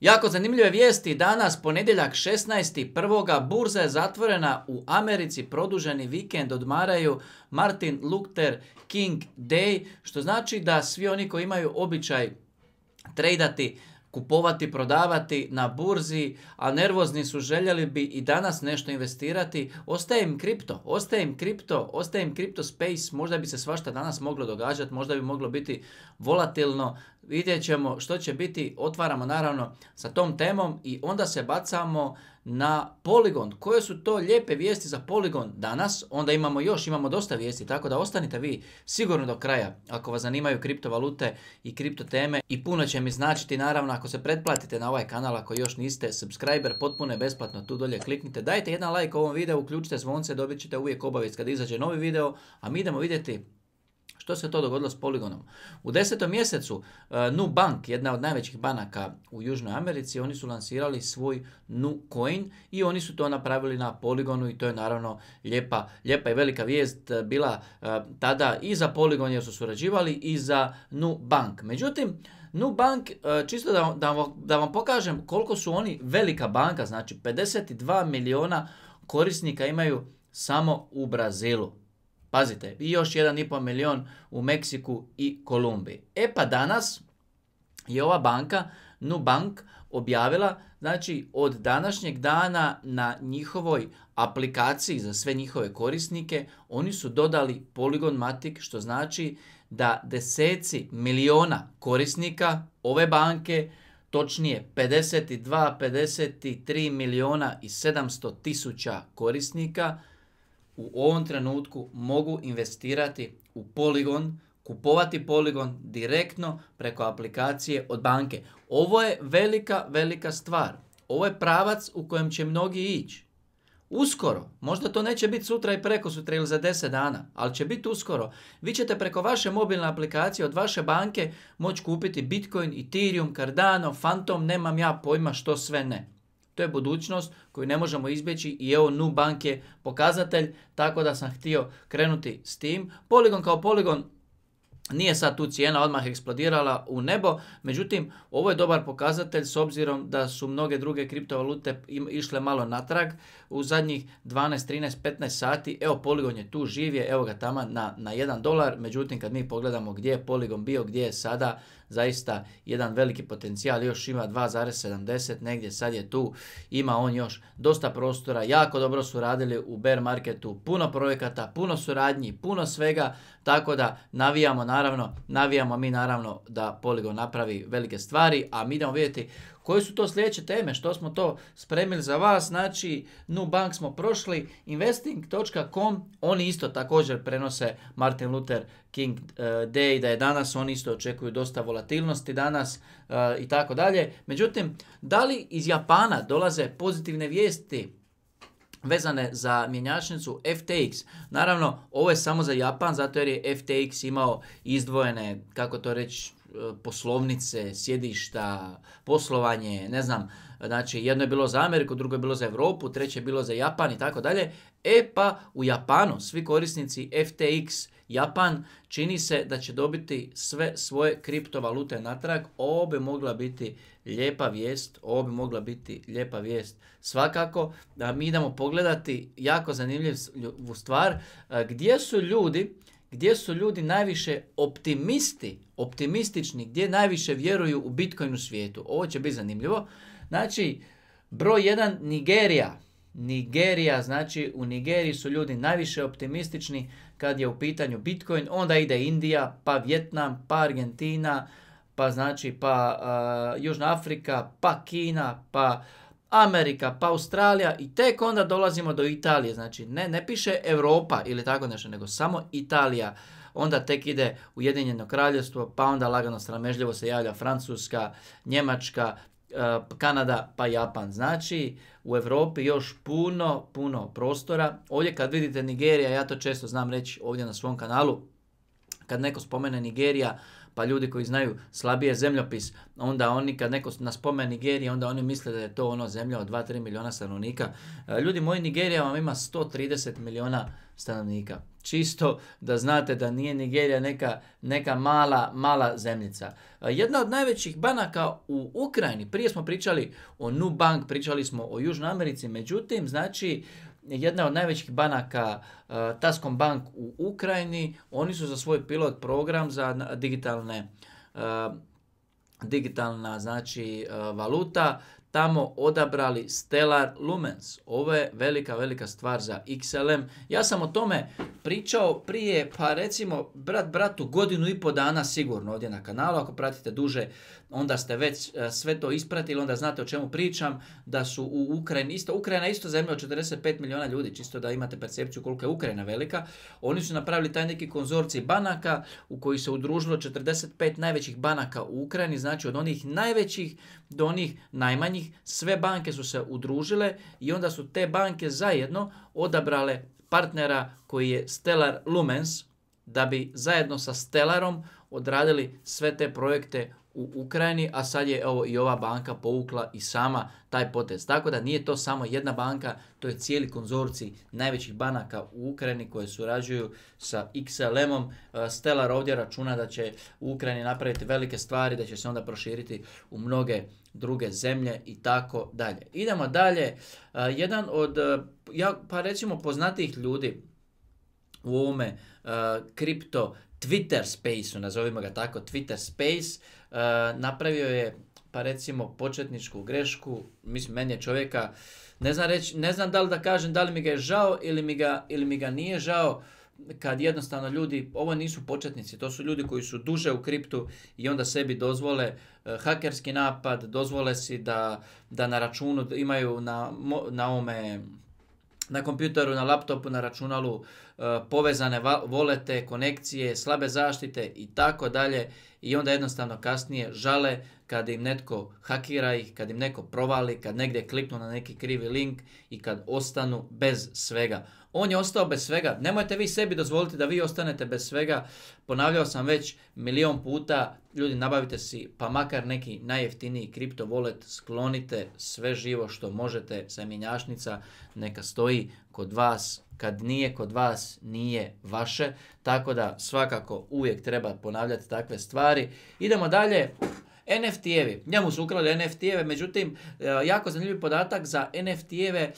Jako zanimljive vijesti danas, ponedjeljak 16.1. Burza je zatvorena u Americi, produženi vikend odmaraju Martin Luther King Day, što znači da svi oni koji imaju običaj tradati kupovati, prodavati na burzi, a nervozni su željeli bi i danas nešto investirati, ostaje im kripto, ostaje im kripto, ostaje im kripto space, možda bi se svašta danas moglo događati, možda bi moglo biti volatilno, vidjet ćemo što će biti, otvaramo naravno sa tom temom i onda se bacamo na Poligon. Koje su to lijepe vijesti za Poligon danas? Onda imamo još, imamo dosta vijesti, tako da ostanite vi sigurno do kraja ako vas zanimaju kriptovalute i kripto teme i puno će mi značiti naravno ako se pretplatite na ovaj kanal ako još niste subscriber potpuno je besplatno tu dolje kliknite dajte jedan like ovom videu uključite zvonce dobit ćete uvijek obavijest kad izađe novi video a mi idemo vidjeti što se to dogodilo s poligonom? U desetom mjesecu e, Nubank, jedna od najvećih banaka u Južnoj Americi, oni su lansirali svoj Nucoin i oni su to napravili na poligonu i to je naravno lijepa, lijepa i velika vijest e, bila e, tada i za poligon jer su surađivali i za Nubank. Međutim, Nubank, čisto da, da, da vam pokažem koliko su oni velika banka, znači 52 miliona korisnika imaju samo u Brazilu. Pazite, i još 1,5 milion u Meksiku i Kolumbiji. E pa danas je ova banka, Nubank, objavila znači od današnjeg dana na njihovoj aplikaciji za sve njihove korisnike oni su dodali poligon Matic što znači da deseci miliona korisnika ove banke točnije 52 53 miliona i 700 tisuća korisnika u ovom trenutku mogu investirati u poligon, kupovati poligon direktno preko aplikacije od banke. Ovo je velika, velika stvar. Ovo je pravac u kojem će mnogi ići. Uskoro, možda to neće biti sutra i preko sutra ili za 10 dana, ali će biti uskoro. Vi ćete preko vaše mobilne aplikacije od vaše banke moći kupiti Bitcoin, Ethereum, Cardano, Phantom, nemam ja pojma što sve ne. To je budućnost koju ne možemo izbjeći i evo Nu Bank je pokazatelj, tako da sam htio krenuti s tim. Poligon kao poligon nije sad tu cijena odmah eksplodirala u nebo, međutim ovo je dobar pokazatelj s obzirom da su mnoge druge kriptovalute išle malo natrag u zadnjih 12, 13, 15 sati. Evo poligon je tu živje, evo ga tamo na, 1 dolar, međutim kad mi pogledamo gdje je poligon bio, gdje je sada, zaista jedan veliki potencijal, još ima 2,70 negdje, sad je tu, ima on još dosta prostora, jako dobro su radili u bear marketu, puno projekata, puno suradnji, puno svega, tako da navijamo naravno, navijamo mi naravno da poligon napravi velike stvari, a mi idemo vidjeti koje su to sljedeće teme? Što smo to spremili za vas? Znači, Nubank smo prošli, investing.com, oni isto također prenose Martin Luther King eh, Day, da je danas, oni isto očekuju dosta volatilnosti danas eh, i tako dalje. Međutim, da li iz Japana dolaze pozitivne vijesti vezane za mjenjačnicu FTX. Naravno, ovo je samo za Japan, zato jer je FTX imao izdvojene, kako to reći, poslovnice, sjedišta, poslovanje, ne znam, znači jedno je bilo za Ameriku, drugo je bilo za Europu, treće je bilo za Japan i tako dalje. E pa u Japanu svi korisnici FTX Japan čini se da će dobiti sve svoje kriptovalute natrag. Ovo bi mogla biti lijepa vijest, ovo bi mogla biti lijepa vijest. Svakako da mi idemo pogledati jako zanimljivu stvar e, gdje su ljudi gdje su ljudi najviše optimisti, optimistični, gdje najviše vjeruju u Bitcoin u svijetu. Ovo će biti zanimljivo. Znači, broj 1 Nigerija. Nigerija, znači u Nigeriji su ljudi najviše optimistični kad je u pitanju Bitcoin, onda ide Indija, pa Vjetnam, pa Argentina, pa znači pa Južna Afrika, pa Kina, pa Amerika, pa Australija i tek onda dolazimo do Italije. Znači ne, ne piše Europa ili tako nešto, nego samo Italija. Onda tek ide Ujedinjeno kraljevstvo, pa onda lagano sramežljivo se javlja Francuska, Njemačka, eh, Kanada pa Japan. Znači u Europi još puno, puno prostora. Ovdje kad vidite Nigerija, ja to često znam reći ovdje na svom kanalu, kad neko spomene Nigerija, pa ljudi koji znaju slabije zemljopis, onda oni kad neko na spomen Nigerije, onda oni misle da je to ono zemlja od 2-3 milijuna stanovnika. E, ljudi moji, Nigerija vam ima 130 milijuna stanovnika. Čisto da znate da nije Nigerija neka, neka mala, mala zemljica. E, jedna od najvećih banaka u Ukrajini, prije smo pričali o Nubank, pričali smo o Južnoj Americi, međutim, znači, jedna od najvećih banaka eh, Tascom Bank u Ukrajini, oni su za svoj pilot program za digitalne eh, digitalna znači eh, valuta tamo odabrali Stellar Lumens. Ovo je velika, velika stvar za XLM. Ja sam o tome pričao prije, pa recimo, brat bratu, godinu i po dana sigurno ovdje na kanalu, ako pratite duže, onda ste već e, sve to ispratili, onda znate o čemu pričam, da su u Ukrajini, isto, Ukrajina je isto zemlja od 45 miliona ljudi, čisto da imate percepciju koliko je Ukrajina velika, oni su napravili taj neki konzorci banaka u koji se udružilo 45 najvećih banaka u Ukrajini, znači od onih najvećih do onih najmanjih, sve banke su se udružile i onda su te banke zajedno odabrale partnera koji je Stellar Lumens da bi zajedno sa Stellarom odradili sve te projekte u Ukrajini, a sad je ovo i ova banka povukla i sama taj potez. Tako da nije to samo jedna banka, to je cijeli konzorcij najvećih banaka u Ukrajini koje surađuju sa XLM-om. E, Stellar ovdje računa da će u Ukrajini napraviti velike stvari, da će se onda proširiti u mnoge druge zemlje i tako dalje. Idemo dalje. E, jedan od, e, ja, pa recimo poznatijih ljudi, u ovome e, kripto Twitter space nazovimo ga tako, Twitter space, e, napravio je pa recimo početničku grešku, mislim meni je čovjeka, ne znam, ne znam da li da kažem da li mi ga je žao ili mi ga, ili mi ga nije žao, kad jednostavno ljudi, ovo nisu početnici, to su ljudi koji su duže u kriptu i onda sebi dozvole e, hakerski napad, dozvole si da, da na računu imaju na, na ovome na kompjuteru, na laptopu, na računalu, eh, povezane volete, konekcije, slabe zaštite i tako dalje i onda jednostavno kasnije žale kad im netko hakira ih, kad im neko provali, kad negdje kliknu na neki krivi link i kad ostanu bez svega. On je ostao bez svega. Nemojte vi sebi dozvoliti da vi ostanete bez svega. Ponavljao sam već milion puta, ljudi nabavite si pa makar neki najjeftiniji kripto wallet, sklonite sve živo što možete sa neka stoji kod vas kad nije kod vas, nije vaše. Tako da svakako uvijek treba ponavljati takve stvari. Idemo dalje. NFT-evi. Njemu su ukrali NFT-eve, međutim, e, jako zanimljiv podatak za NFT-eve e,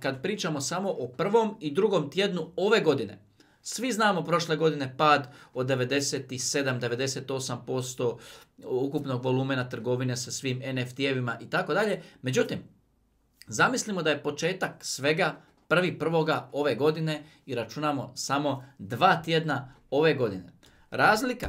kad pričamo samo o prvom i drugom tjednu ove godine. Svi znamo prošle godine pad od 97-98% ukupnog volumena trgovine sa svim NFT-evima i tako dalje. Međutim, zamislimo da je početak svega prvi prvoga ove godine i računamo samo dva tjedna ove godine. Razlika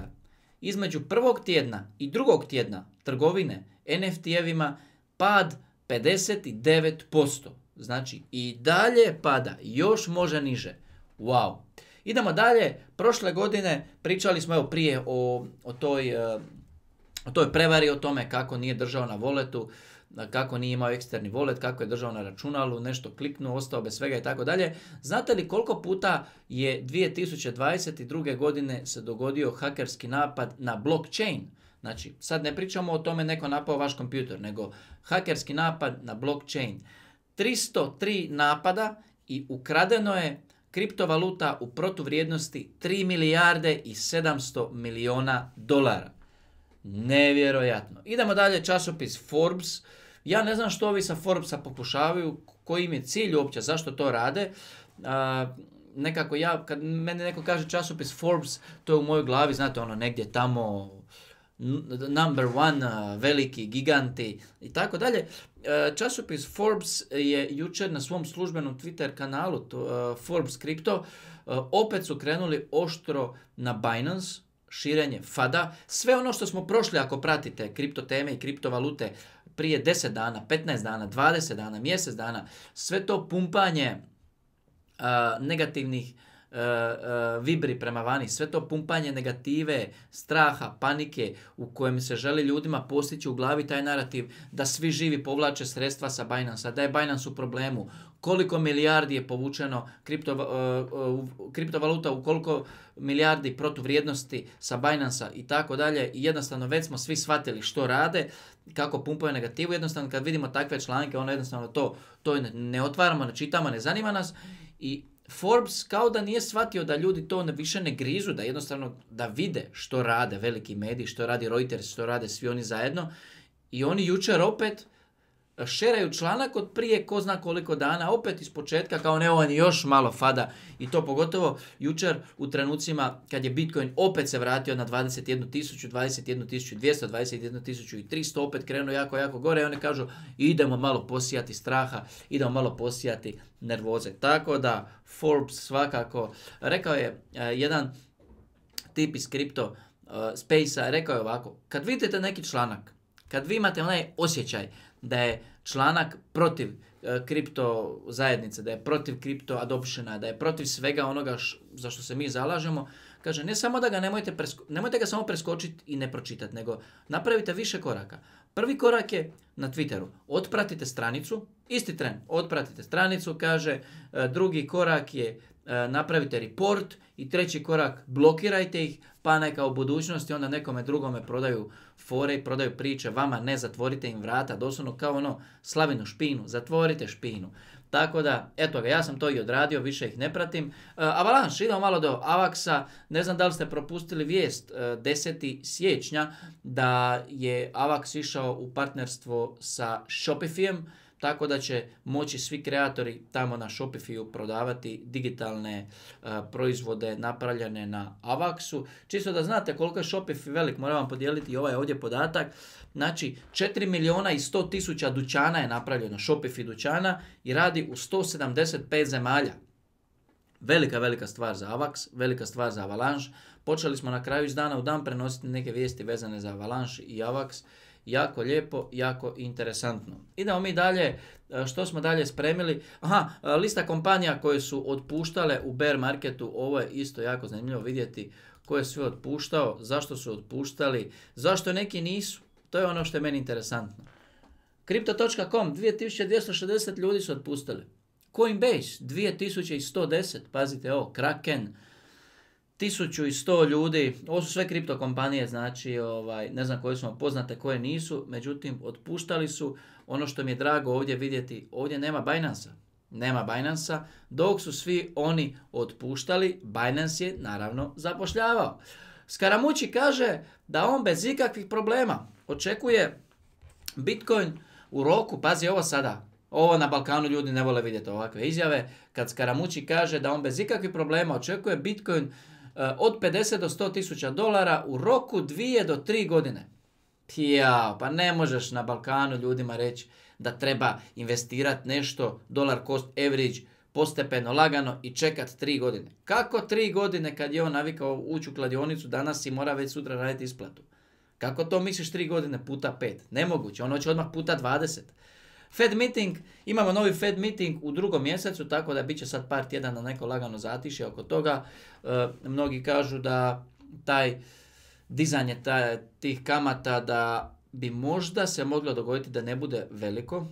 između prvog tjedna i drugog tjedna trgovine NFT-evima pad 59%. Znači i dalje pada, još može niže. Wow. Idemo dalje, prošle godine pričali smo evo prije o, o toj, e, o toj prevari, o tome kako nije držao na voletu, kako nije imao eksterni volet, kako je držao na računalu, nešto kliknuo, ostao bez svega i tako dalje. Znate li koliko puta je 2022. godine se dogodio hakerski napad na blockchain? Znači, sad ne pričamo o tome neko napao vaš kompjuter, nego hakerski napad na blockchain. 303 napada i ukradeno je kriptovaluta u protuvrijednosti 3 milijarde i 700 miliona dolara. Nevjerojatno. Idemo dalje, časopis Forbes ja ne znam što ovi sa Forbesa pokušavaju, koji im je cilj uopće, zašto to rade. A, nekako ja, kad mene neko kaže časopis Forbes, to je u mojoj glavi, znate, ono negdje tamo number one, veliki, giganti i tako dalje. E, časopis Forbes je jučer na svom službenom Twitter kanalu e, Forbes Crypto e, opet su krenuli oštro na Binance, širenje FADA, sve ono što smo prošli ako pratite kripto teme i kriptovalute prije 10 dana, 15 dana, 20 dana, mjesec dana, sve to pumpanje e, negativnih uh, vibri prema vani, sve to pumpanje negative, straha, panike u kojem se želi ljudima postići u glavi taj narativ da svi živi povlače sredstva sa Binance, da je Binance u problemu, koliko milijardi je povučeno kripto, eh, eh, kriptovaluta, u koliko milijardi protuvrijednosti sa Binance i tako dalje. I jednostavno već smo svi shvatili što rade, kako pumpaju negativu. Jednostavno kad vidimo takve članke, ono jednostavno to, to ne otvaramo, ne čitamo, ne zanima nas. I Forbes kao da nije shvatio da ljudi to više ne grizu, da jednostavno da vide što rade veliki mediji, što radi Reuters, što rade svi oni zajedno. I oni jučer opet šeraju članak od prije ko zna koliko dana, opet iz početka, kao ne, on još malo fada. I to pogotovo jučer u trenucima kad je Bitcoin opet se vratio na 21.000, 21.200, 21.300, opet krenuo jako, jako gore i oni kažu idemo malo posijati straha, idemo malo posijati nervoze. Tako da Forbes svakako, rekao je eh, jedan tip iz kripto eh, space rekao je ovako, kad vidite neki članak, kad vi imate onaj osjećaj da je članak protiv e, kripto zajednice, da je protiv kripto adoptiona, da je protiv svega onoga za što se mi zalažemo, kaže ne samo da ga nemojte, nemojte ga samo preskočiti i ne pročitati, nego napravite više koraka. Prvi korak je na Twitteru. Otpratite stranicu, isti tren, otpratite stranicu, kaže e, drugi korak je E, napravite report i treći korak blokirajte ih pa neka u budućnosti onda nekome drugome prodaju fore i prodaju priče vama ne zatvorite im vrata doslovno kao ono slavinu špinu zatvorite špinu tako da, eto ga, ja sam to i odradio, više ih ne pratim. E, avalanš, Avalanche, idemo malo do Avaksa. Ne znam da li ste propustili vijest 10. E, siječnja da je Avax išao u partnerstvo sa Shopifyem tako da će moći svi kreatori tamo na shopify prodavati digitalne e, proizvode napravljene na Avaxu. Čisto da znate koliko je Shopify velik, moram vam podijeliti i ovaj ovdje podatak. Znači, 4 miliona i 100 tisuća dućana je napravljeno, Shopify dućana, i radi u 175 zemalja. Velika, velika stvar za Avax, velika stvar za Avalanche. Počeli smo na kraju iz dana u dan prenositi neke vijesti vezane za Avalanche i Avax jako lijepo, jako interesantno. Idemo mi dalje, e, što smo dalje spremili? Aha, e, lista kompanija koje su otpuštale u bear marketu, ovo je isto jako zanimljivo vidjeti ko je sve otpuštao, zašto su otpuštali, zašto neki nisu. To je ono što je meni interesantno. Crypto.com, 2260 ljudi su otpustili. Coinbase, 2110, pazite ovo, Kraken, 1100 ljudi, ovo su sve kripto kompanije, znači ovaj, ne znam koje su vam poznate, koje nisu, međutim otpuštali su, ono što mi je drago ovdje vidjeti, ovdje nema Binance, nema binance dok su svi oni otpuštali, Binance je naravno zapošljavao. Skaramući kaže da on bez ikakvih problema očekuje Bitcoin u roku, pazi ovo sada, ovo na Balkanu ljudi ne vole vidjeti ovakve izjave, kad Skaramući kaže da on bez ikakvih problema očekuje Bitcoin E, od 50 do 100 tisuća dolara u roku 2 do 3 godine. Ja, pa ne možeš na Balkanu ljudima reći da treba investirati nešto dolar cost average postepeno, lagano i čekat tri godine. Kako tri godine kad je on navikao ući u kladionicu danas i mora već sutra raditi isplatu? Kako to misliš tri godine puta pet? Nemoguće, on hoće odmah puta dvadeset. Fed meeting, imamo novi Fed meeting u drugom mjesecu, tako da bit će sad par tjedana neko lagano zatiše oko toga. E, mnogi kažu da taj dizanje tih kamata da bi možda se moglo dogoditi da ne bude veliko,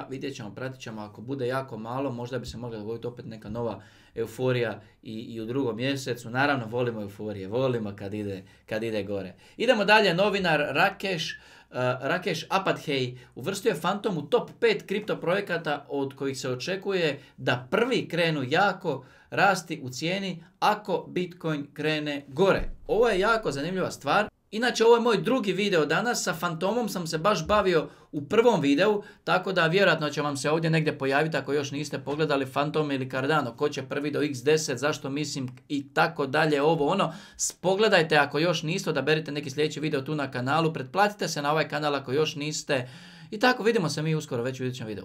pa vidjet ćemo, pratit ćemo, ako bude jako malo, možda bi se mogla dogoditi opet neka nova euforija i, i u drugom mjesecu. Naravno, volimo euforije, volimo kad ide, kad ide gore. Idemo dalje, novinar Rakeš, uh, eh, Rakeš uvrstio je Phantom u top 5 kripto projekata od kojih se očekuje da prvi krenu jako rasti u cijeni ako Bitcoin krene gore. Ovo je jako zanimljiva stvar Inače, ovo je moj drugi video danas, sa fantomom sam se baš bavio u prvom videu, tako da vjerojatno će vam se ovdje negdje pojaviti ako još niste pogledali fantome ili Cardano, ko će prvi do X10, zašto mislim i tako dalje, ovo ono. Pogledajte ako još niste, odaberite neki sljedeći video tu na kanalu, pretplatite se na ovaj kanal ako još niste. I tako, vidimo se mi uskoro već u idućem videu.